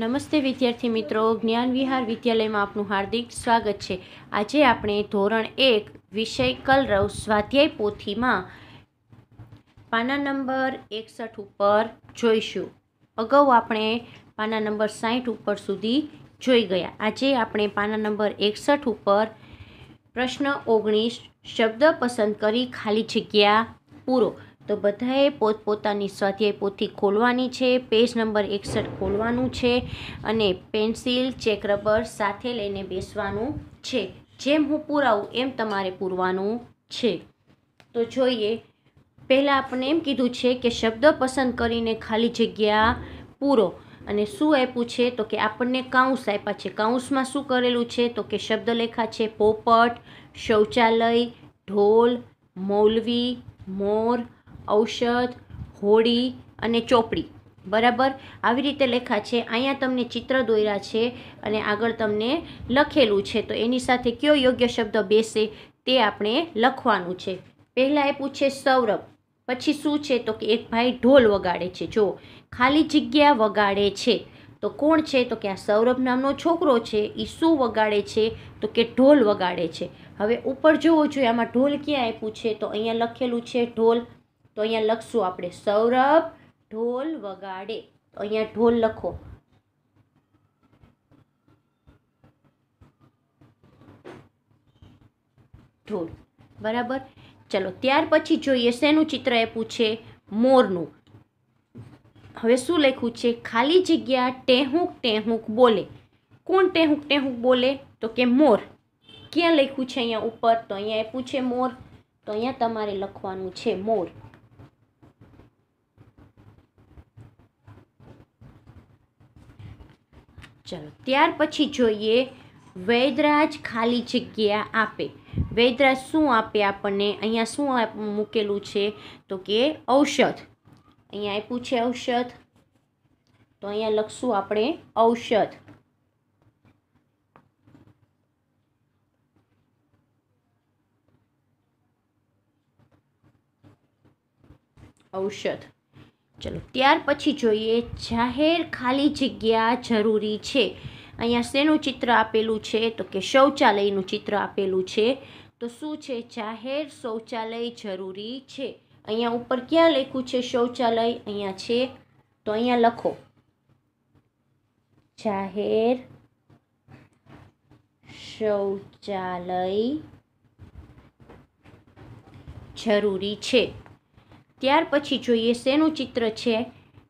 નમસ્તે વિદ્યાર્થી મિત્રો જ્ઞાન વિહાર વિદ્યાલયમાં આપનું હાર્દિક સ્વાગત છે આજે આપણે ધોરણ એક વિષય કલરવ સ્વાધ્યાય પોથીમાં પાના નંબર એકસઠ ઉપર જોઈશું અગાઉ આપણે પાના નંબર સાઠ ઉપર સુધી જોઈ ગયા આજે આપણે પાના નંબર એકસઠ ઉપર પ્રશ્ન ઓગણીસ શબ્દ પસંદ કરી ખાલી જગ્યા પૂરો તો બધાએ પોતપોતાની સ્વાધ્યાય પોથી ખોલવાની છે પેજ નંબર એકસઠ ખોલવાનું છે અને પેન્સિલ ચેક રબર સાથે લઈને બેસવાનું છે જેમ હું પુરાવું એમ તમારે પૂરવાનું છે તો જોઈએ પહેલાં આપણે એમ કીધું છે કે શબ્દ પસંદ કરીને ખાલી જગ્યા પૂરો અને શું આપ્યું છે તો કે આપણને કાઉન્સ આપ્યા છે કાઉન્સમાં શું કરેલું છે તો કે શબ્દલેખા છે પોપટ શૌચાલય ઢોલ મૌલવી મોર ઔષધ હોળી અને ચોપડી બરાબર આવી રીતે લેખા છે અહીંયા તમને ચિત્ર દોર્યા છે અને આગળ તમને લખેલું છે તો એની સાથે કયો યોગ્ય શબ્દ બેસે તે આપણે લખવાનું છે પહેલાં એ પૂછે સૌરભ પછી શું છે તો કે એક ભાઈ ઢોલ વગાડે છે જો ખાલી જગ્યા વગાડે છે તો કોણ છે તો કે આ સૌરભ નામનો છોકરો છે એ શું વગાડે છે તો કે ઢોલ વગાડે છે હવે ઉપર જોવો જોઈએ આમાં ઢોલ ક્યાં આપ્યું છે તો અહીંયા લખેલું છે ઢોલ તો અહીંયા લખશું આપણે સૌરભ ઢોલ વગાડે તો અહીંયા ઢોલ લખો ઢોલ બરાબર ચલો ત્યાર પછી જોઈએ શેનું ચિત્ર આપ્યું છે મોરનું હવે શું લખ્યું છે ખાલી જગ્યા ટેહુંક ટેહુંક બોલે કોણ ટેહુંક ટેહુંક બોલે તો કે મોર ક્યાં લખ્યું છે અહીંયા ઉપર તો અહીંયા આપ્યું છે મોર તો અહીંયા તમારે લખવાનું છે મોર ચલો ત્યાર પછી જોઈએ વૈદરાજ ખાલી જગ્યા આપે વૈદરાજ શું આપે આપણને અહીંયા શું મૂકેલું છે તો કે ઔષધ અહીંયા આપ્યું છે ઔષધ તો અહીંયા લખશું આપણે ઔષધ ઔષધ ચલો ત્યાર પછી જોઈએ જાહેર ખાલી જગ્યા જરૂરી છે અહીંયા શેનું ચિત્ર આપેલું છે તો કે શૌચાલયનું ચિત્ર આપેલું છે તો શું છે જાહેર શૌચાલય જરૂરી છે અહીંયા ઉપર ક્યાં લખ્યું છે શૌચાલય અહીંયા છે તો અહીંયા લખો જાહેર શૌચાલય જરૂરી છે ત્યાર પછી જોઈએ શેનું ચિત્ર છે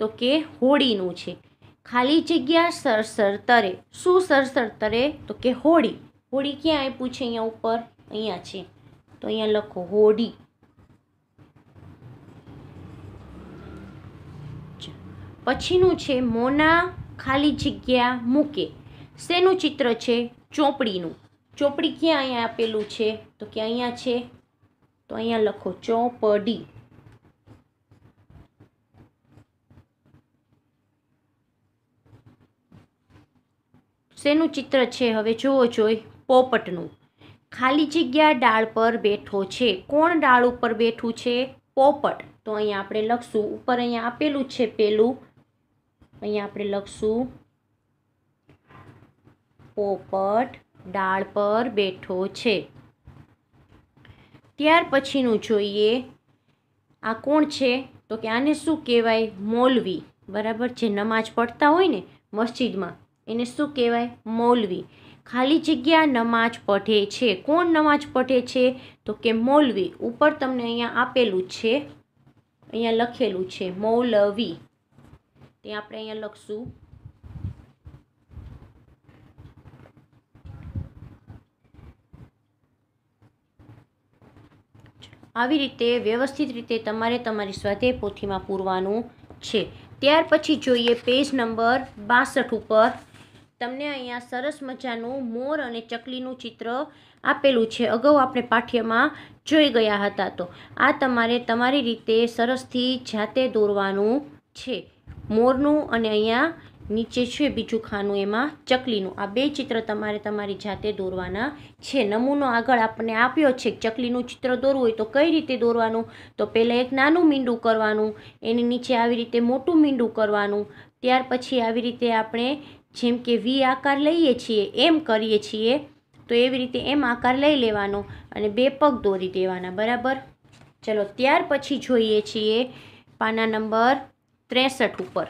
તો કે હોળીનું છે ખાલી જગ્યા સરસર તરે શું સરસર તરે તો કે હોળી હોળી ક્યાં આપ્યું છે અહીંયા ઉપર અહીંયા છે તો અહીંયા લખો હોળી પછીનું છે મોના ખાલી જગ્યા મૂકે શેનું ચિત્ર છે ચોપડીનું ચોપડી ક્યાં અહીંયા આપેલું છે તો કે અહીંયા છે તો અહીંયા લખો ચોપડી શેનું ચિત્ર છે હવે જુઓ જોઈ પોપટનું ખાલી જગ્યા ડાળ પર બેઠો છે કોણ ડાળ ઉપર બેઠું છે પોપટ તો અહીંયા આપણે લખશું ઉપર અહીંયા આપેલું છે પેલું અહીંયા આપણે લખશું પોપટ ડાળ પર બેઠો છે ત્યાર પછીનું જોઈએ આ કોણ છે તો કે આને શું કહેવાય મોલવી બરાબર જે નમાજ પડતા હોય ને મસ્જિદમાં એને શું કહેવાય મૌલવી ખાલી જગ્યા નમાજ પઢે છે કોણ નમાજ પઢે છે તો કે મૌલવી ઉપર તમને અહીંયા આપેલું છે અહીંયા લખેલું છે મૌલવી તે આપણે અહીંયા લખશું આવી રીતે વ્યવસ્થિત રીતે તમારે તમારી સ્વાધ્યાય પોથીમાં પૂરવાનું છે ત્યાર પછી જોઈએ પેજ નંબર બાસઠ ઉપર તમને અહીંયા સરસ મજાનું મોર અને ચકલીનું ચિત્ર આપેલું છે અગાઉ આપણે પાઠ્યમાં જોઈ ગયા હતા તો આ તમારે તમારી રીતે સરસથી જાતે દોરવાનું છે મોરનું અને અહીંયા નીચે છે બીજું ખાનું એમાં ચકલીનું આ બે ચિત્ર તમારે તમારી જાતે દોરવાના છે નમૂનો આગળ આપણને આપ્યો છે ચકલીનું ચિત્ર દોરવું હોય તો કઈ રીતે દોરવાનું તો પહેલાં એક નાનું મીંડું કરવાનું એની નીચે આવી રીતે મોટું મીંડું કરવાનું ત્યાર પછી આવી રીતે આપણે જેમ કે વી આકાર લઈએ છીએ એમ કરીએ છીએ તો એવી રીતે એમ આકાર લઈ લેવાનો અને બે પગ દોરી દેવાના બરાબર ચલો ત્યાર પછી જોઈએ છીએ પાના નંબર ત્રેસઠ ઉપર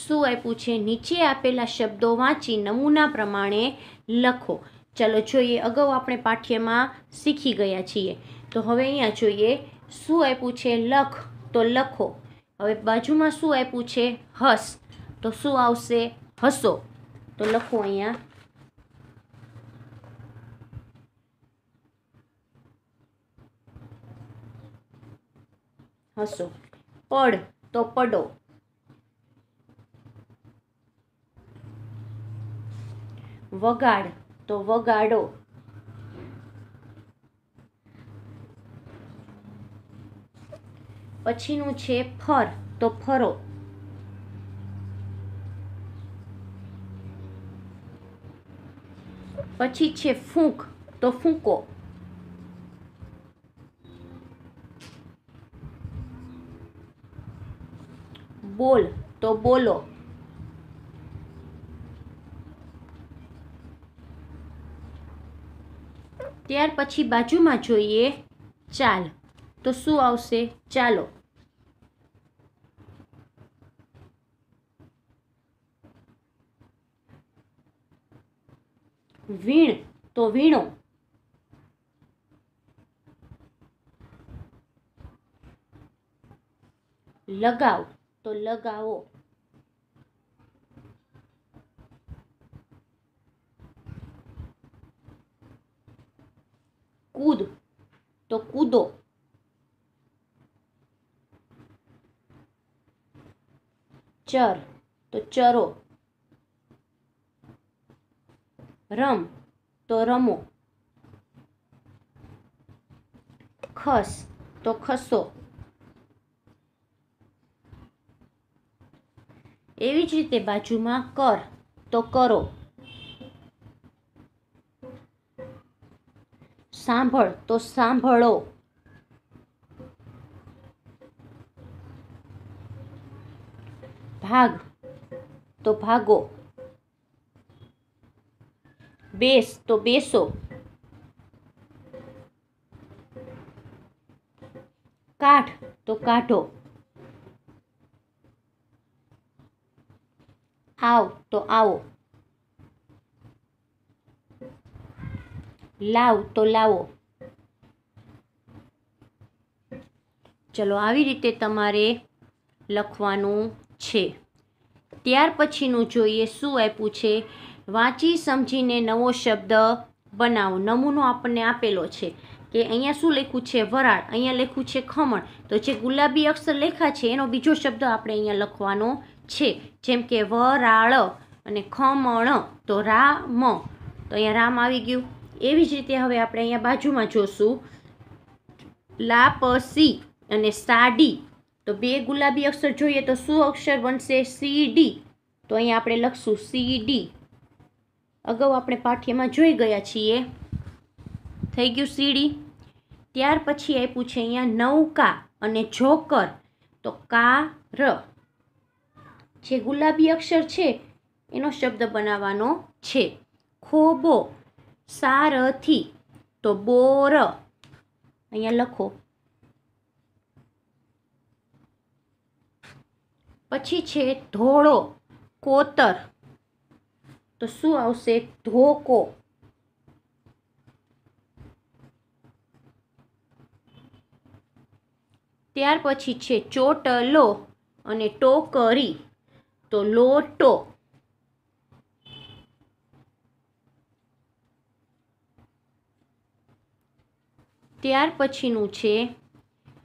શું આપ્યું છે નીચે આપેલા શબ્દો વાંચી નમૂના પ્રમાણે લખો ચલો જોઈએ અગાઉ આપણે પાઠ્યમાં શીખી ગયા છીએ તો હવે અહીંયા જોઈએ શું આપ્યું છે લખ તો લખો હવે બાજુમાં શું આપ્યું છે હસ તો શું આવશે હસો તો લખો અહીંયા હસો પડ તો પડો વગાડ તો વગાડો પછીનું છે ફર તો ફરો પછી છે ફૂંક તો ફૂંકો બોલ તો બોલો ત્યાર પછી બાજુમાં જોઈએ ચાલ તો શું આવશે ચાલો વીણ તો વીણો લગાવ તો લગાવો કૂદ તો કૂદો ચર તો ચરો રમ તો રમો ખસ તો ખસો એવી જ રીતે બાજુમાં કર તો કરો સાંભળ તો સાંભળો ભાગ તો ભાગો બેસ તો બેસો કાઠ તો કાઢો આવ તો આવો લાવ તો લાવો ચલો આવી રીતે તમારે લખવાનું છે ત્યાર પછીનું જોઈએ શું આપ્યું છે વાંચી સમજીને નવો શબ્દ બનાવો નમૂનો આપણને આપેલો છે કે અહીંયા શું લખ્યું છે વરાળ અહીંયા લખ્યું છે ખમણ તો જે ગુલાબી અક્ષર લેખા છે એનો બીજો શબ્દ આપણે અહીંયા લખવાનો છે જેમ કે વરાળ અને ખમણ તો રામ તો અહીંયા રામ આવી ગયું એવી જ રીતે હવે આપણે અહીંયા બાજુમાં જોશું લાપસી અને સાડી તો બે ગુલાબી અક્ષર જોઈએ તો શું અક્ષર બનશે સીડી તો અહીંયા આપણે લખશું સીડી અગાઉ આપણે પાઠ્યમાં જોઈ ગયા છીએ થઈ ગયું સીડી ત્યાર પછી આપ્યું છે અહીંયા નૌકા અને જોકર તો કા ર જે ગુલાબી અક્ષર છે એનો શબ્દ બનાવવાનો છે ખોબો સારથી તો બોર અહીંયા લખો પછી છે ધોળો કોતર તો શું આવશે ધોકો ત્યાર પછી છે ચોટલો અને ટોકરી તો લોટો ત્યાર પછીનું છે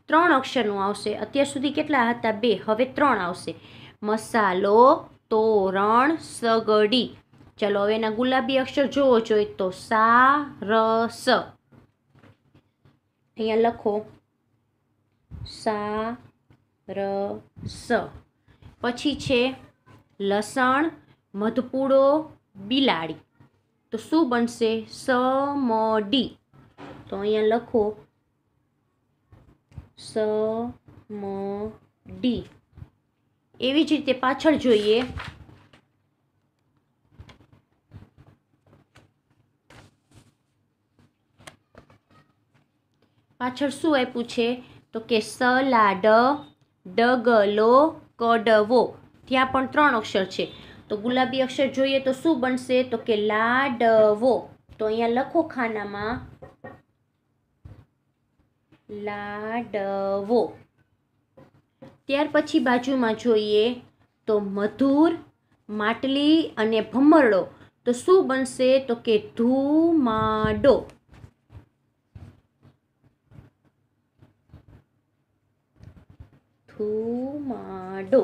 ત્રણ અક્ષરનું આવશે અત્યાર સુધી કેટલા હતા બે હવે ત્રણ આવશે મસાલો તોરણ સગડી ચલો હવે એના ગુલાબી અક્ષર જોવો જોઈએ તો સા રસ અહીંયા લખો સા રસ પછી છે લસણ મધપૂડો બિલાડી તો શું બનશે સમડી તો અહીંયા લખો સ મ ડી એવી જ રીતે પાછળ જોઈએ પાછળ શું આપ્યું છે તો કે સલાડ ડગલો કડવો ત્યાં પણ ત્રણ અક્ષર છે તો ગુલાબી અક્ષર જોઈએ તો શું બનશે તો કે લાડવો તો અહીંયા લખો ખાનામાં લાડવો ત્યાર પછી બાજુમાં જોઈએ તો મધુર માટલી અને ભમરડો તો શું બનશે તો કે ધુમાડો ધુમાડો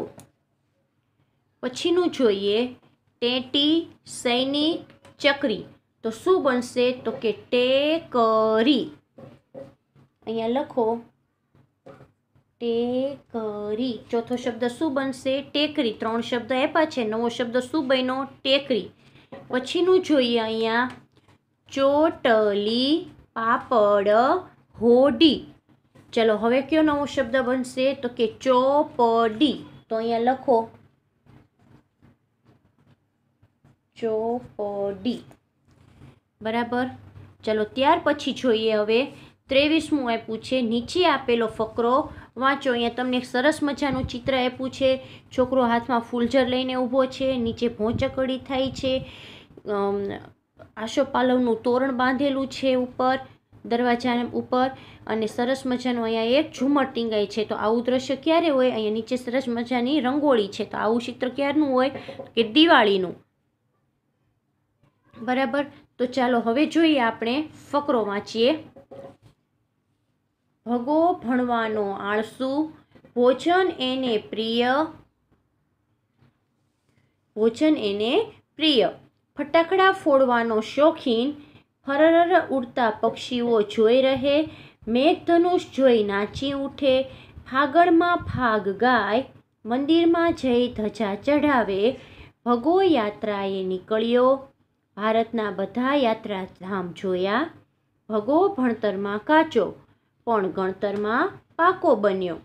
પછીનું જોઈએ ટેટી સૈનિક ચકરી તો શું બનશે તો કે ટેકરી અહીંયા લખો ટેકરી ચોથો શબ્દ શું બનશે ટેકરી ત્રણ શબ્દ આપ્યા છે નવો શબ્દ શું બન્યો ટેકરી પછીનું જોઈએ અહીંયા ચોટલી પાપડ હોડી ચલો હવે કયો નવો શબ્દ બનશે તો કે ચોપડી તો અહીંયા લખો ચોપડી બરાબર ચલો ત્યાર પછી જોઈએ હવે ત્રેવીસમું આપ્યું છે નીચે આપેલો ફકરો વાંચો અહીંયા તમને એક સરસ મજાનું ચિત્ર આપ્યું છે છોકરો હાથમાં ફૂલઝર લઈને ઊભો છે નીચે ભોંચકડી થાય છે આશોપાલવનું તોરણ બાંધેલું છે ઉપર દરવાજા ઉપર અને સરસ મજાનું અહીંયા એક ઝુમર ટીંગાય છે તો આવું દ્રશ્ય ક્યારે હોય અહીંયા નીચે સરસ મજાની રંગોળી છે તો આવું ચિત્ર ક્યારનું હોય કે દિવાળીનું બરાબર તો ચાલો હવે જોઈએ આપણે ફકરો વાંચીએ ભગો ભણવાનો આળસુ ભોજન એને પ્રિય ભોજન એને પ્રિય ફટાકડા ફોડવાનો શોખીન ફરર ઉડતા પક્ષીઓ જોઈ રહે મેઘધનુષ જોઈ નાચી ઉઠે ફાગણમાં ભાગ ગાય મંદિરમાં જઈ ધજા ચઢાવે ભગો યાત્રાએ નીકળ્યો ભારતના બધા યાત્રાધામ જોયા ભગો ભણતરમાં કાચો પણ ગણતરમાં પાકો બન્યો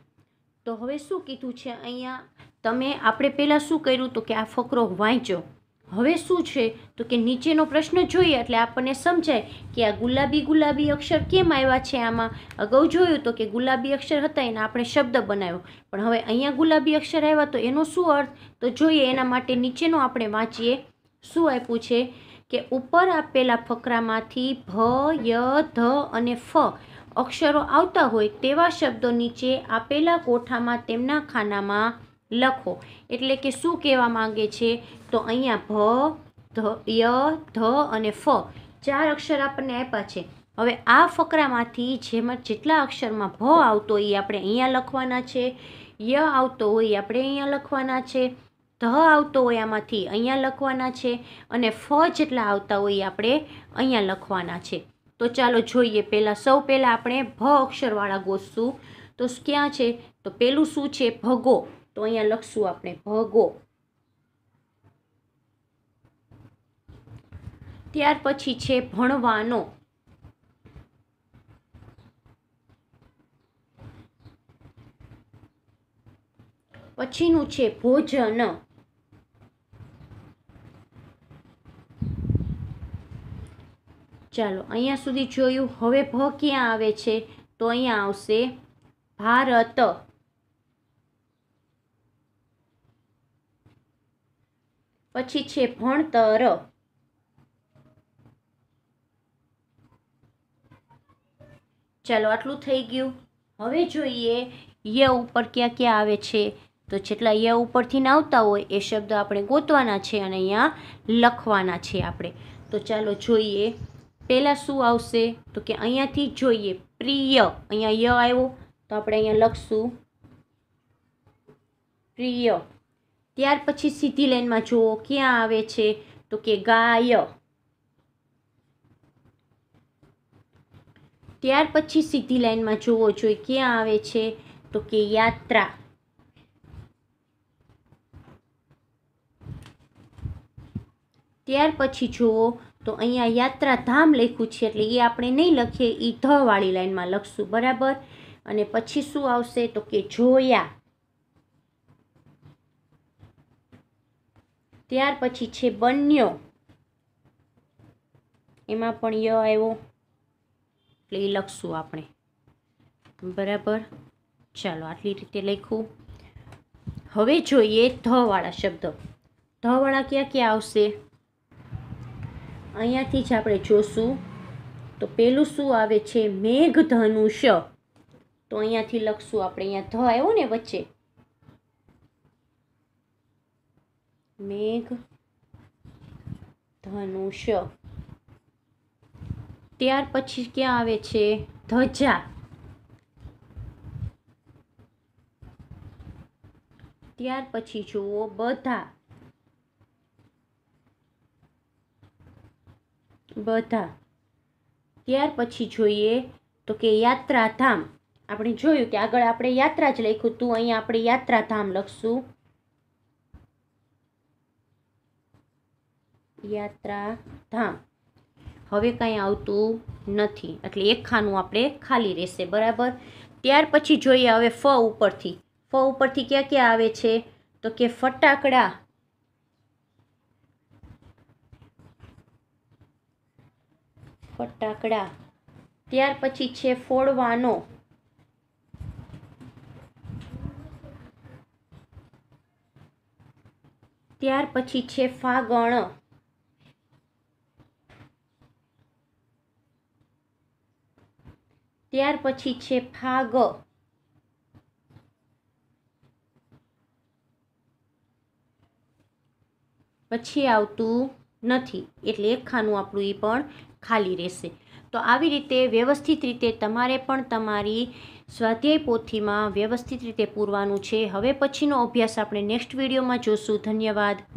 તો હવે શું કીધું છે અહીંયા તમે આપણે પહેલાં શું કર્યું તો કે આ ફકરો વાંચો હવે શું છે તો કે નીચેનો પ્રશ્ન જોઈએ એટલે આપણને સમજાય કે આ ગુલાબી ગુલાબી અક્ષર કેમ આવ્યા છે આમાં અગાઉ જોયું તો કે ગુલાબી અક્ષર હતા એને આપણે શબ્દ બનાવ્યો પણ હવે અહીંયા ગુલાબી અક્ષર આવ્યા તો એનો શું અર્થ તો જોઈએ એના માટે નીચેનો આપણે વાંચીએ શું આપ્યું છે કે ઉપર આપેલા ફકરામાંથી ભ ય ધ અને ફ અક્ષરો આવતા હોય તેવા શબ્દો નીચે આપેલા કોઠામાં તેમના ખાનામાં લખો એટલે કે શું કહેવા માંગે છે તો અહીંયા ભ ધ ય ધ અને ફ ચાર અક્ષર આપણને આપ્યા છે હવે આ ફકરામાંથી જેમાં જેટલા અક્ષરમાં ભ આવતો હોય એ આપણે અહીંયા લખવાના છે ય આવતો હોય આપણે અહીંયા લખવાના છે ધ આવતો હોય આમાંથી અહીંયા લખવાના છે અને ફ જેટલા આવતા હોય એ આપણે અહીંયા લખવાના છે તો ચાલો જોઈએ પહેલાં સૌ પહેલાં આપણે ભ અક્ષરવાળા ગોતશું તો ક્યાં છે તો પહેલું શું છે ભગો તો અહીંયા લખશું આપણે ભગો ત્યાર પછી છે ભણવાનો પછીનું છે ભોજન ચાલો અહીંયા સુધી જોયું હવે ભ ક્યાં આવે છે તો અહીંયા આવશે ભારત પછી છે ભણતર ચાલો આટલું થઈ ગયું હવે જોઈએ ય ઉપર ક્યાં ક્યાં આવે છે તો જેટલા ય ઉપરથી ના આવતા હોય એ શબ્દ આપણે ગોતવાના છે અને અહીંયા લખવાના છે આપણે તો ચાલો જોઈએ પહેલાં શું આવશે તો કે અહીંયાથી જોઈએ પ્રિય અહીંયા ય આવ્યો તો આપણે અહીંયા લખશું પ્રિય ત્યાર પછી સીધી લાઈનમાં જુઓ ક્યાં આવે છે તો કે ગાય ત્યાર પછી સીધી લાઈનમાં જોવો જોઈએ ક્યાં આવે છે તો કે યાત્રા ત્યાર પછી જુઓ તો અહીંયા યાત્રાધામ લખ્યું છે એટલે એ આપણે નહીં લખીએ એ ધવાળી લાઇનમાં લખશું બરાબર અને પછી શું આવશે તો કે જોયા ત્યાર પછી છે બન્યો એમાં પણ ય આવ્યો એટલે એ લખશું આપણે બરાબર ચાલો આટલી રીતે લખું હવે જોઈએ ધવાળા શબ્દ ધવાળા ક્યાં ક્યાં આવશે અહીંયાથી જ આપણે જોશું તો પહેલું શું આવે છે મેઘ ધનુષ તો અહીંયાથી લખશું આપણે અહીંયા ધ આવ્યો ને વચ્ચે મેઘ ધનુષ ત્યાર પછી ક્યાં આવે છે ધજા ત્યાર પછી જુઓ બધા બધા ત્યાર પછી જોઈએ તો કે યાત્રાધામ આપણે જોયું કે આગળ આપણે યાત્રા જ લખ્યું હતું અહીંયા આપણે યાત્રાધામ લખશું યાત્રાધામ હવે કાંઈ આવતું નથી એટલે એક ખાનું આપણે ખાલી રહેશે બરાબર ત્યાર પછી જોઈએ હવે ફ ઉપરથી ફ ઉપરથી ક્યાં ક્યાં આવે છે તો કે ફટાકડા ફટાકડા ત્યાર પછી છે ફોડવાનો ત્યાર પછી છે ફાગણ ત્યાર પછી છે ફાગ પછી આવતું નથી એટલે એક ખાનું આપણું એ પણ ખાલી રહેશે તો આવી રીતે વ્યવસ્થિત રીતે તમારે પણ તમારી સ્વાધ્યાય પોથીમાં વ્યવસ્થિત રીતે પૂરવાનું છે હવે પછીનો અભ્યાસ આપણે નેક્સ્ટ વિડીયોમાં જોશું ધન્યવાદ